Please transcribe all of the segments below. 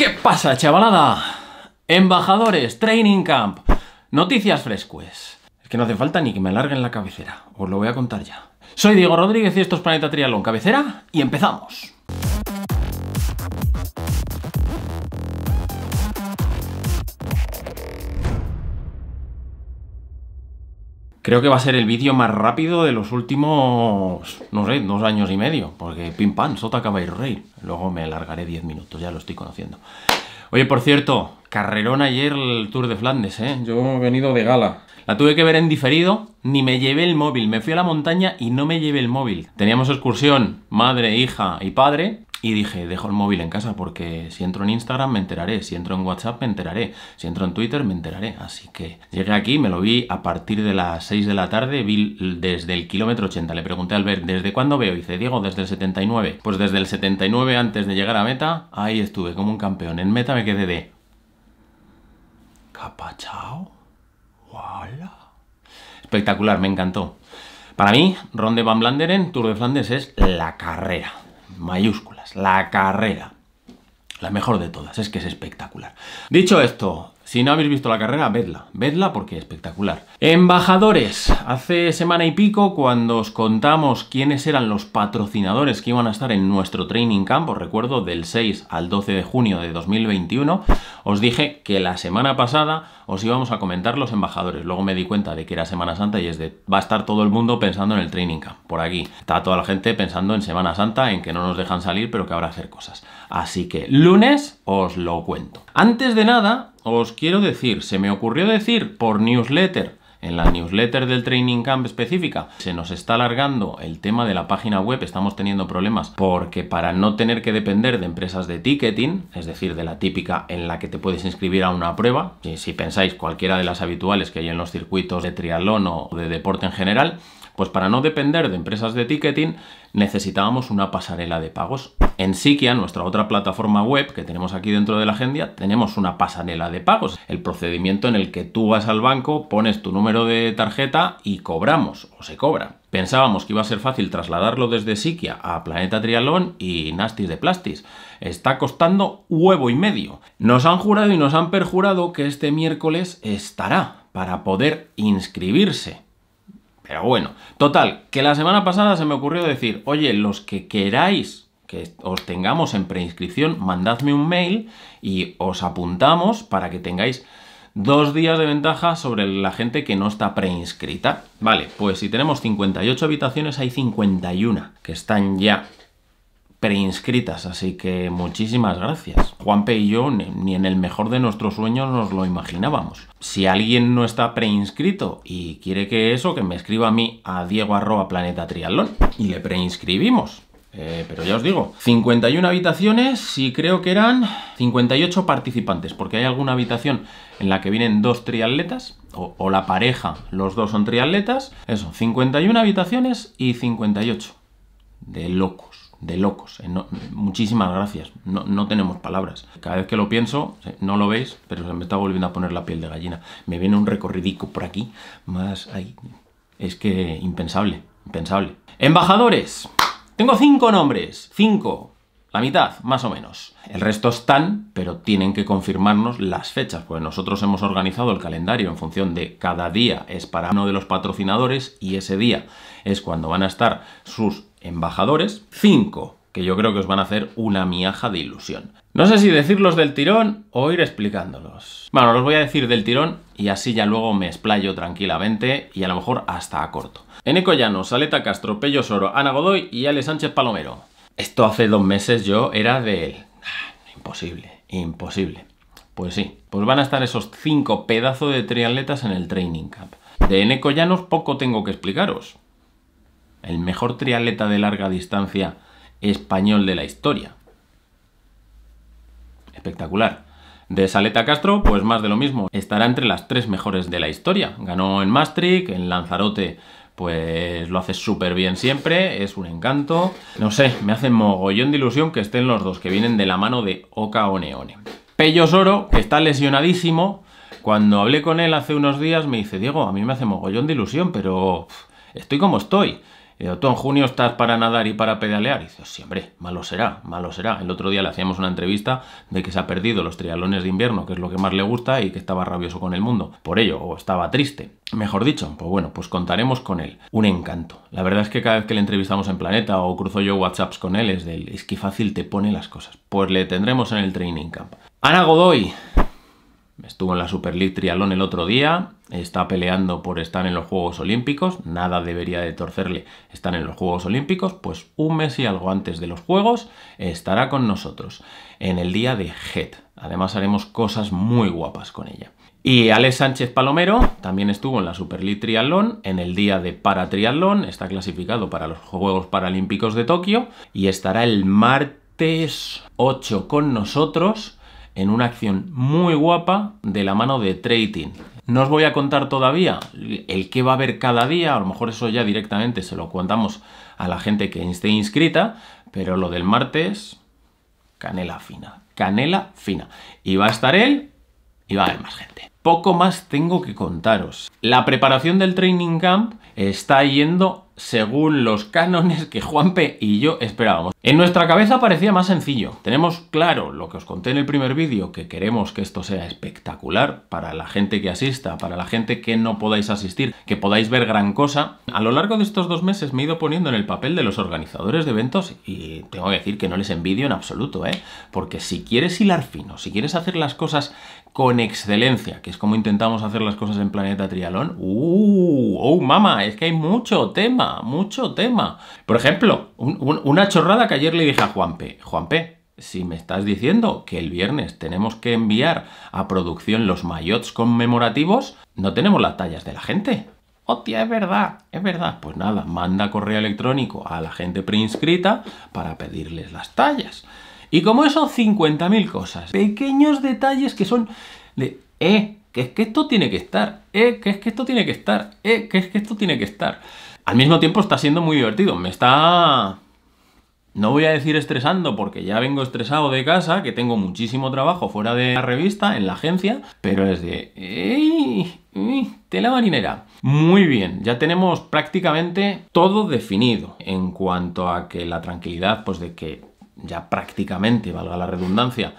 ¿Qué pasa, chavalada? Embajadores, Training Camp, noticias frescues Es que no hace falta ni que me alarguen la cabecera, os lo voy a contar ya. Soy Diego Rodríguez y esto es Planeta Trialón Cabecera y empezamos. Creo que va a ser el vídeo más rápido de los últimos, no sé, dos años y medio. Porque pim pam, sota acaba rey. Luego me alargaré 10 minutos, ya lo estoy conociendo. Oye, por cierto, carrerón ayer el Tour de Flandes, ¿eh? Yo he venido de gala. La tuve que ver en diferido, ni me llevé el móvil. Me fui a la montaña y no me llevé el móvil. Teníamos excursión, madre, hija y padre. Y dije, dejo el móvil en casa porque si entro en Instagram me enteraré, si entro en WhatsApp me enteraré, si entro en Twitter me enteraré. Así que llegué aquí, me lo vi a partir de las 6 de la tarde, vi desde el kilómetro 80. Le pregunté al ver, ¿desde cuándo veo? Y dice, Diego, desde el 79. Pues desde el 79 antes de llegar a meta, ahí estuve como un campeón. En meta me quedé de... Capachao. Wala. Espectacular, me encantó. Para mí, Ronde Van Blanderen, Tour de Flandes es la carrera. Mayúscula. La carrera. La mejor de todas, es que es espectacular. Dicho esto, si no habéis visto la carrera, vedla, vedla porque es espectacular. Embajadores, hace semana y pico cuando os contamos quiénes eran los patrocinadores que iban a estar en nuestro training camp, os recuerdo, del 6 al 12 de junio de 2021, os dije que la semana pasada os íbamos a comentar los embajadores. Luego me di cuenta de que era Semana Santa y es de, va a estar todo el mundo pensando en el training camp, por aquí. Está toda la gente pensando en Semana Santa, en que no nos dejan salir, pero que habrá hacer cosas. Así que lunes os lo cuento. Antes de nada, os quiero decir, se me ocurrió decir por newsletter en la newsletter del Training Camp específica se nos está alargando el tema de la página web, estamos teniendo problemas porque para no tener que depender de empresas de ticketing, es decir, de la típica en la que te puedes inscribir a una prueba, si, si pensáis cualquiera de las habituales que hay en los circuitos de triatlón o de deporte en general, pues para no depender de empresas de ticketing, necesitábamos una pasarela de pagos. En Sikia, nuestra otra plataforma web que tenemos aquí dentro de la agenda, tenemos una pasarela de pagos. El procedimiento en el que tú vas al banco, pones tu número de tarjeta y cobramos, o se cobra. Pensábamos que iba a ser fácil trasladarlo desde Sikia a Planeta Trialón y Nastis de Plastis. Está costando huevo y medio. Nos han jurado y nos han perjurado que este miércoles estará para poder inscribirse. Pero bueno, total, que la semana pasada se me ocurrió decir, oye, los que queráis que os tengamos en preinscripción, mandadme un mail y os apuntamos para que tengáis dos días de ventaja sobre la gente que no está preinscrita. Vale, pues si tenemos 58 habitaciones, hay 51 que están ya preinscritas, así que muchísimas gracias. Juanpe y yo ni en el mejor de nuestros sueños nos lo imaginábamos. Si alguien no está preinscrito y quiere que eso, que me escriba a mí a Diego arroba planeta triatlón y le preinscribimos. Eh, pero ya os digo, 51 habitaciones y creo que eran 58 participantes, porque hay alguna habitación en la que vienen dos triatletas, o, o la pareja, los dos son triatletas. Eso, 51 habitaciones y 58. De loco de locos. Eh, muchísimas gracias, no, tenemos palabras. Cada vez que lo pienso, eh, no lo veis, pero se me está volviendo a poner la piel de gallina. Me viene un recorridico por aquí, más ahí. Es que impensable, impensable. Embajadores, tengo cinco nombres, cinco. La mitad, más o menos. El resto están, pero tienen que confirmarnos las fechas, porque nosotros hemos organizado el calendario en función de cada día es para uno de los patrocinadores y ese día es cuando van a estar sus embajadores, cinco que yo creo que os van a hacer una miaja de ilusión. No sé si decirlos del tirón o ir explicándolos. Bueno, los voy a decir del tirón y así ya luego me explayo tranquilamente y a lo mejor hasta a corto. Eneco Llanos, Aleta Castro, Pello Soro, Ana Godoy y Ale Sánchez Palomero. Esto hace dos meses yo era de... Ah, imposible, imposible. Pues sí, pues van a estar esos cinco pedazos de triatletas en el training camp. De Eneco Llanos poco tengo que explicaros el mejor triatleta de larga distancia español de la historia. Espectacular. De Saleta Castro, pues más de lo mismo. Estará entre las tres mejores de la historia. Ganó en Maastricht, en Lanzarote, pues lo hace súper bien siempre, es un encanto. No sé, me hace mogollón de ilusión que estén los dos, que vienen de la mano de Oka Oneone. Pello Soro, que está lesionadísimo. Cuando hablé con él hace unos días me dice, Diego, a mí me hace mogollón de ilusión, pero estoy como estoy. Y en junio estás para nadar y para pedalear. Y dices, siempre malo será, malo será. El otro día le hacíamos una entrevista de que se ha perdido los trialones de invierno, que es lo que más le gusta y que estaba rabioso con el mundo. Por ello, o estaba triste. Mejor dicho, pues bueno, pues contaremos con él. Un encanto. La verdad es que cada vez que le entrevistamos en Planeta o cruzo yo WhatsApps con él es del, es que fácil te pone las cosas. Pues le tendremos en el training camp. Ana Godoy, Estuvo en la Super League Trialón el otro día, está peleando por estar en los Juegos Olímpicos, nada debería de torcerle estar en los Juegos Olímpicos, pues un mes y algo antes de los Juegos estará con nosotros en el día de HET. Además haremos cosas muy guapas con ella. Y Alex Sánchez Palomero también estuvo en la Super League Triatlón en el día de Trialón. está clasificado para los Juegos Paralímpicos de Tokio y estará el martes 8 con nosotros en una acción muy guapa de la mano de trading. No os voy a contar todavía el que va a haber cada día, a lo mejor eso ya directamente se lo contamos a la gente que esté inscrita, pero lo del martes, canela fina, canela fina. Y va a estar él y va a haber más gente. Poco más tengo que contaros. La preparación del training camp está yendo según los cánones que Juanpe y yo esperábamos. En nuestra cabeza parecía más sencillo. Tenemos claro lo que os conté en el primer vídeo, que queremos que esto sea espectacular para la gente que asista, para la gente que no podáis asistir, que podáis ver gran cosa. A lo largo de estos dos meses me he ido poniendo en el papel de los organizadores de eventos y tengo que decir que no les envidio en absoluto, ¿eh? Porque si quieres hilar fino, si quieres hacer las cosas con excelencia, que es como intentamos hacer las cosas en Planeta Trialón. ¡Uh! ¡Oh, mamá Es que hay mucho tema, mucho tema. Por ejemplo, una chorrada que ayer le dije a Juanpe. Juanpe, si me estás diciendo que el viernes tenemos que enviar a producción los mayots conmemorativos, no tenemos las tallas de la gente. ¡Hostia, es verdad! Es verdad. Pues nada, manda correo electrónico a la gente preinscrita para pedirles las tallas. Y como eso, 50.000 cosas. Pequeños detalles que son de, eh, que es que esto tiene que estar, eh, que es que esto tiene que estar, eh, que es que esto tiene que estar. Al mismo tiempo está siendo muy divertido, me está... No voy a decir estresando porque ya vengo estresado de casa, que tengo muchísimo trabajo fuera de la revista, en la agencia, pero es de... ¡Ey! Tela marinera. Muy bien, ya tenemos prácticamente todo definido en cuanto a que la tranquilidad, pues de que ya prácticamente, valga la redundancia,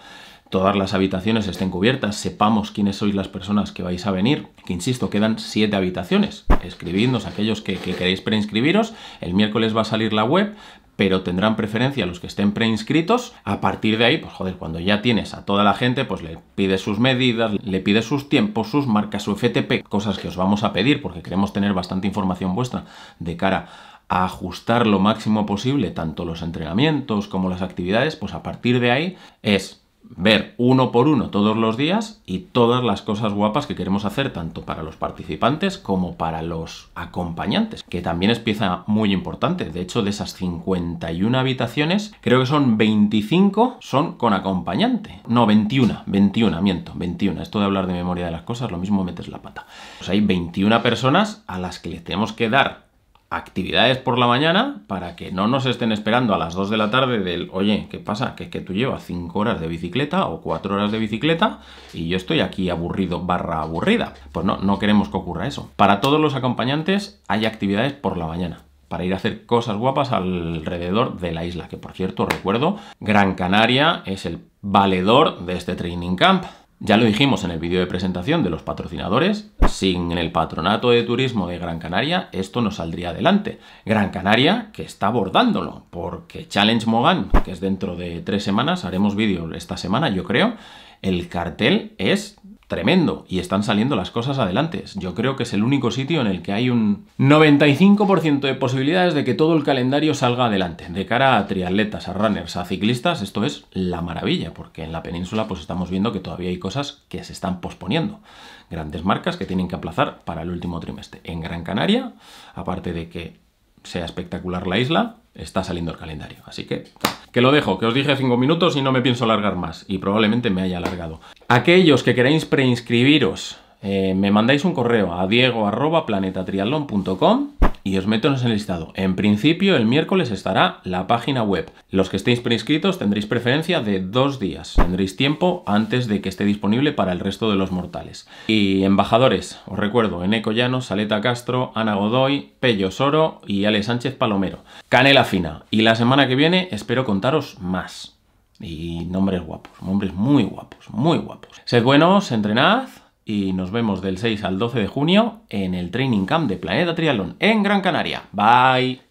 todas las habitaciones estén cubiertas, sepamos quiénes sois las personas que vais a venir, que insisto, quedan siete habitaciones. Escribidnos aquellos que, queréis preinscribiros, el miércoles va a salir la web, pero tendrán preferencia los que estén preinscritos. A partir de ahí, pues joder, cuando ya tienes a toda la gente, pues le pides sus medidas, le pides sus tiempos, sus marcas, su FTP, cosas que os vamos a pedir porque queremos tener bastante información vuestra de cara a ajustar lo máximo posible tanto los entrenamientos como las actividades, pues a partir de ahí es ver uno por uno todos los días y todas las cosas guapas que queremos hacer tanto para los participantes como para los acompañantes, que también es pieza muy importante. De hecho, de esas 51 habitaciones, creo que son 25 son con acompañante. No, 21, 21, miento, 21. Esto de hablar de memoria de las cosas, lo mismo metes la pata. Pues hay 21 personas a las que les tenemos que dar actividades por la mañana para que no nos estén esperando a las 2 de la tarde del, oye, ¿qué pasa? Que es que tú llevas 5 horas de bicicleta o 4 horas de bicicleta y yo estoy aquí aburrido barra aburrida. Pues no, no queremos que ocurra eso. Para todos los acompañantes hay actividades por la mañana para ir a hacer cosas guapas alrededor de la isla, que por cierto recuerdo, Gran Canaria es el valedor de este training camp. Ya lo dijimos en el vídeo de presentación de los patrocinadores, sin el patronato de turismo de Gran Canaria esto no saldría adelante. Gran Canaria que está abordándolo, porque Challenge Mogán, que es dentro de tres semanas, haremos vídeo esta semana yo creo, el cartel es tremendo y están saliendo las cosas adelante. Yo creo que es el único sitio en el que hay un 95% de posibilidades de que todo el calendario salga adelante. De cara a triatletas, a runners, a ciclistas, esto es la maravilla, porque en la península pues estamos viendo que todavía hay cosas que se están posponiendo. Grandes marcas que tienen que aplazar para el último trimestre. En Gran Canaria, aparte de que sea espectacular la isla, está saliendo el calendario. Así que, que lo dejo, que os dije 5 minutos y no me pienso alargar más, y probablemente me haya alargado. Aquellos que queráis preinscribiros eh, me mandáis un correo a diego.planetatriathlon.com y os meto en el listado. En principio, el miércoles estará la página web. Los que estéis preinscritos tendréis preferencia de dos días. Tendréis tiempo antes de que esté disponible para el resto de los mortales. Y embajadores, os recuerdo, Eneco Llanos, Saleta Castro, Ana Godoy, Pello Soro y Ale Sánchez Palomero. Canela fina. Y la semana que viene espero contaros más. Y nombres guapos, nombres muy guapos, muy guapos. Sed buenos, entrenad y nos vemos del 6 al 12 de junio en el Training Camp de Planeta Trialón en Gran Canaria. Bye.